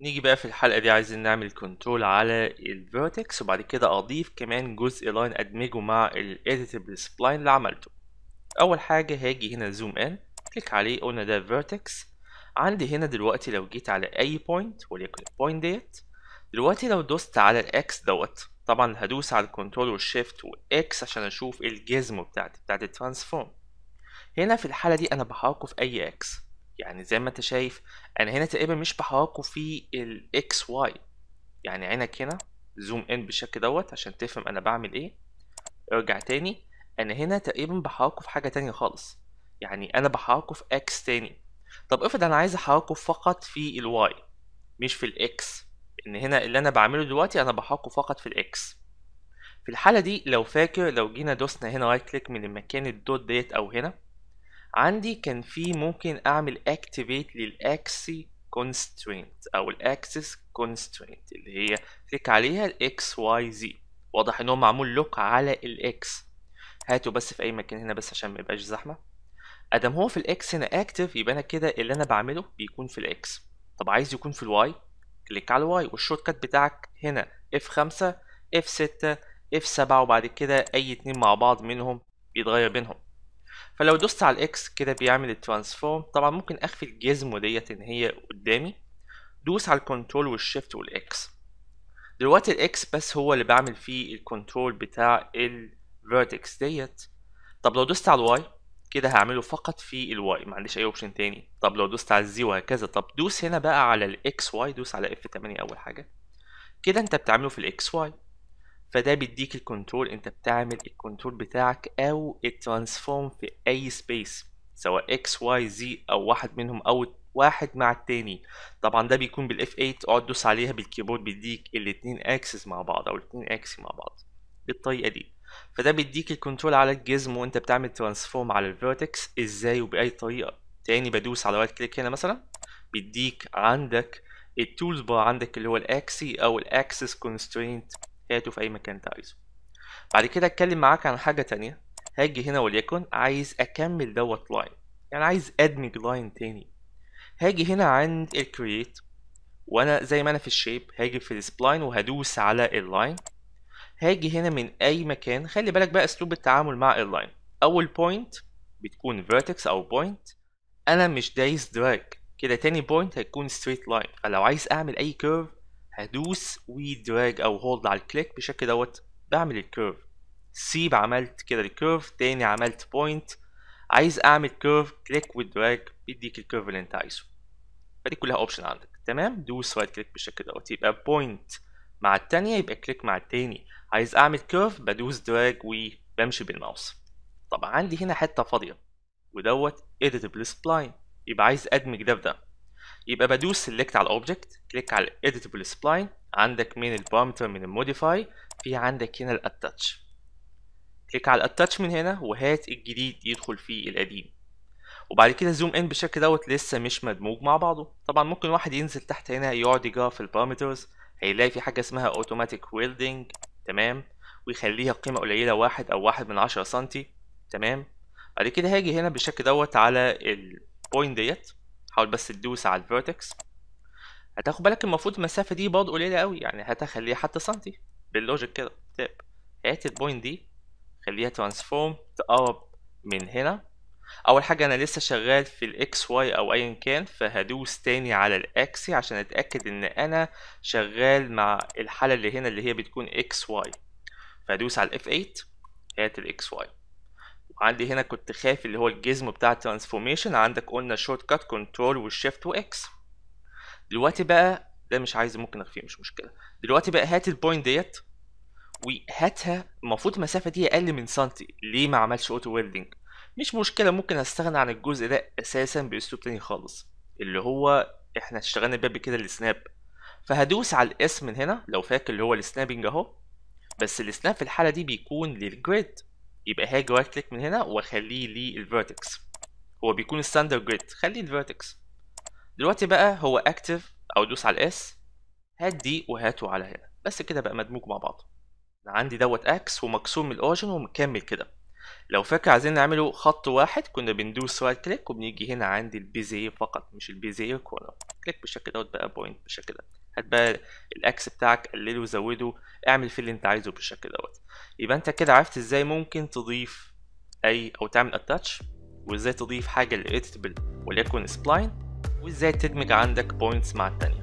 نيجي بقى في الحلقة دي عايزين نعمل كنترول على الفيرتكس وبعد كده أضيف كمان جزء لاين أدمجه مع الإيديتبل سبلاين اللي عملته أول حاجة هاجي هنا زوم إن كليك عليه قلنا ده فيرتكس عندي هنا دلوقتي لو جيت على أي بوينت وليكن البوينت ديت دلوقتي لو دوست على الإكس دوت طبعا هدوس على الكنترول والشيفت والإكس عشان أشوف الجزم بتاعتي بتاعت الترانسفورم هنا في الحالة دي أنا بحركه في أي إكس يعني زي ما انت شايف انا هنا تقريبا مش بحركه في الاكس واي يعني عينك هنا زوم ان بالشكل دوت عشان تفهم انا بعمل ايه ارجع تاني انا هنا تقريبا بحركه في حاجه تانية خالص يعني انا بحركه في اكس تاني طب افرض انا عايز احركه فقط في الواي مش في الاكس ان هنا اللي انا بعمله دلوقتي انا بحركه فقط في الاكس في الحاله دي لو فاكر لو جينا دوسنا هنا رايت كليك من المكان الدوت ديت او هنا عندي كان في ممكن اعمل اكتيفيت للاكسي كونسترينت او الاكسس كونسترينت اللي هي كليك عليها الاكس واي زي واضح ان هو معمول لوك على الاكس هاته بس في اي مكان هنا بس عشان ما يبقاش زحمه ادم هو في الاكس هنا اكتف يبقى انا كده اللي انا بعمله بيكون في الاكس طب عايز يكون في الواي كليك على الواي والشورت كات بتاعك هنا اف 5 اف 6 اف 7 وبعد كده اي اتنين مع بعض منهم بيتغير بينهم فلو دوست على الاكس كده بيعمل الترانسفورم طبعا ممكن اخفي الجزمه ديت ان هي قدامي دوس على الكنترول والشيفت والاكس دلوقتي الاكس بس هو اللي بعمل فيه الكنترول بتاع الفيرتكس ديت طب لو دوست على الواي كده هعمله فقط في الواي ما عنديش اي اوبشن تاني طب لو دوست على الزي وهكذا طب دوس هنا بقى على الاكس واي دوس على اف 8 اول حاجه كده انت بتعمله في الاكس واي فده بيديك الكنترول انت بتعمل الكنترول بتاعك او الترانسفورم في اي سبيس سواء اكس واي زي او واحد منهم او واحد مع التاني طبعا ده بيكون بالاف 8 اقعد دوس عليها بالكيبورد بيديك الاتنين اكسس مع بعض او الاتنين اكس مع بعض بالطريقه دي فده بيديك الكنترول على الجزم وانت بتعمل ترانسفورم على الفيرتكس ازاي وباي طريقه تاني بدوس على رايت كليك هنا مثلا بيديك عندك التولز بار عندك اللي هو الاكسي او الاكسس كونسترينت هاته في اي مكان انت عايزه بعد كده اتكلم معاك عن حاجه تانية هاجي هنا وليكن عايز اكمل دوت لاين يعني عايز ادمج لاين تاني هاجي هنا عند الكرييت وانا زي ما انا في الشيب هاجي في السبلاين وهدوس على اللاين هاجي هنا من اي مكان خلي بالك بقى اسلوب التعامل مع اللاين اول بوينت بتكون فيرتكس او بوينت انا مش دايس دراج كده تاني بوينت هيكون ستريت لاين فلو عايز اعمل اي كيرف هدوس ودراج او هولد على الكليك بشكل دوت بعمل الكيرف سيب عملت كده الكيرف تاني عملت بوينت عايز اعمل كيرف كليك ودراج بيديك الكيرف اللي انت عايزه فدي كلها اوبشن عندك تمام دوس رايت كليك بالشكل دوت يبقى بوينت مع التانية يبقى كليك مع التاني عايز اعمل كيرف بدوس دراج وبمشي بالماوس طبعا عندي هنا حته فاضيه ودوت اديتبل سبلاين يبقى عايز ادمج ده بده يبقى بدوس سيلكت على الاوبجكت كليك على الايديتبل سبلاين عندك من البارامتر من الموديفاي في عندك هنا الاتاتش كليك على الاتاتش من هنا وهات الجديد يدخل فيه القديم وبعد كده زوم ان بالشكل دوت لسه مش مدموج مع بعضه طبعا ممكن واحد ينزل تحت هنا يقعد يجرى في البارامترز هيلاقي في حاجه اسمها اوتوماتيك ويلدنج تمام ويخليها قيمه قليله واحد او واحد من عشرة سنتي تمام بعد كده هاجي هنا بالشكل دوت على البوينت ديت حاول بس تدوس على الفيرتكس هتاخد بالك المفروض المسافه دي برضه قليله قوي يعني هتخليها حتى سنتي باللوجيك كده تاب طيب، هات البوينت دي خليها ترانسفورم تقرب من هنا اول حاجه انا لسه شغال في الاكس واي او ايا كان فهدوس تاني على الاكس عشان اتاكد ان انا شغال مع الحاله اللي هنا اللي هي بتكون اكس واي فهدوس على الاف 8 هات الاكس واي عندي هنا كنت خايف اللي هو الجزم بتاع الترانسفورميشن عندك قلنا شورت كات كنترول والشيفت واكس دلوقتي بقى ده مش عايز ممكن اخفيه مش مشكله دلوقتي بقى هات البوينت ديت وهاتها المفروض المسافه دي اقل من سنتي ليه ما عملش اوتو ويلدنج مش مشكله ممكن استغنى عن الجزء ده اساسا باسلوب تاني خالص اللي هو احنا اشتغلنا قبل كده السناب فهدوس على الاس من هنا لو فاكر اللي هو السنابنج اهو بس السناب في الحاله دي بيكون للجريد يبقى هاجي رايت كليك من هنا واخليه للفيرتكس هو بيكون ستاندرد جريد خليه الفيرتكس دلوقتي بقى هو اكتف او دوس على الاس هات دي وهاته على هنا بس كده بقى مدموج مع بعض انا عندي دوت اكس ومكسور من الاوريجن ومكمل كده لو فاكر عايزين نعمله خط واحد كنا بندوس رايت كليك وبنيجي هنا عند البيزير فقط مش البيزير كورنر كليك بالشكل دوت بقى بوينت بالشكل ده هات بقى الاكس بتاعك قلله زوده اعمل فيه اللي انت عايزه بالشكل دوت يبقى انت كده عرفت ازاي ممكن تضيف اي او تعمل اتاتش وازاي تضيف حاجه للايديتبل وليكن سبلاين وازاي تدمج عندك بوينتس مع التانية